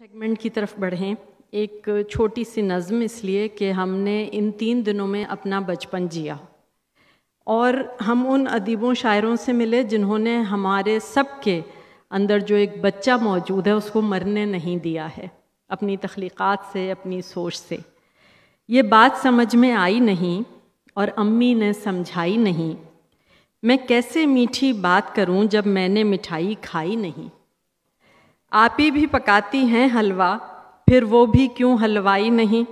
segment की तरफ बढ़ें एक छोटी सी नज़म इसलिए कि हमने इन तीन दिनों में अपना बचपन जिया और हम उन अदीबों शायरों से मिले जिन्होंने हमारे सब के अंदर जो एक बच्चा मौजूद है उसको मरने नहीं दिया है अपनी तख्लीक़ात से अपनी सोच से ये बात समझ में आई नहीं और अम्मी ने समझाई नहीं मैं कैसे मीठी बात करूं जब मैंने मिठाई खाई नहीं आप ही भी पकाती हैं हलवा फिर वो भी क्यों हलवाई नहीं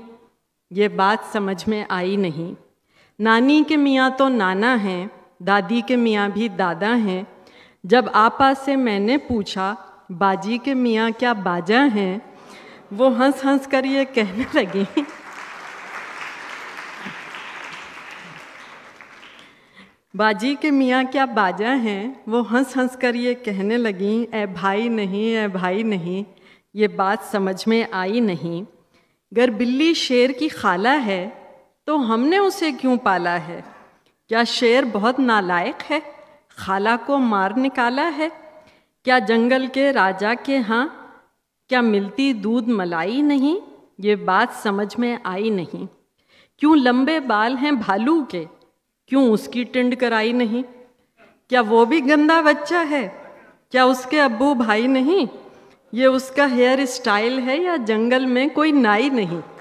ये बात समझ में आई नहीं नानी के मियाँ तो नाना हैं दादी के मियाँ भी दादा हैं जब आपा से मैंने पूछा बाजी के मियाँ क्या बाजा हैं वो हंस हंस कर ये कहने लगी बाजी के मियाँ क्या बाजा हैं वो हंस हंस कर ये कहने लगी ए भाई नहीं ए भाई नहीं ये बात समझ में आई नहीं गर बिल्ली शेर की खाला है तो हमने उसे क्यों पाला है क्या शेर बहुत नालायक है खाला को मार निकाला है क्या जंगल के राजा के हाँ क्या मिलती दूध मलाई नहीं ये बात समझ में आई नहीं क्यों लंबे बाल हैं भालू के क्यों उसकी टिंड कराई नहीं क्या वो भी गंदा बच्चा है क्या उसके अब्बू भाई नहीं ये उसका हेयर स्टाइल है या जंगल में कोई नाई नहीं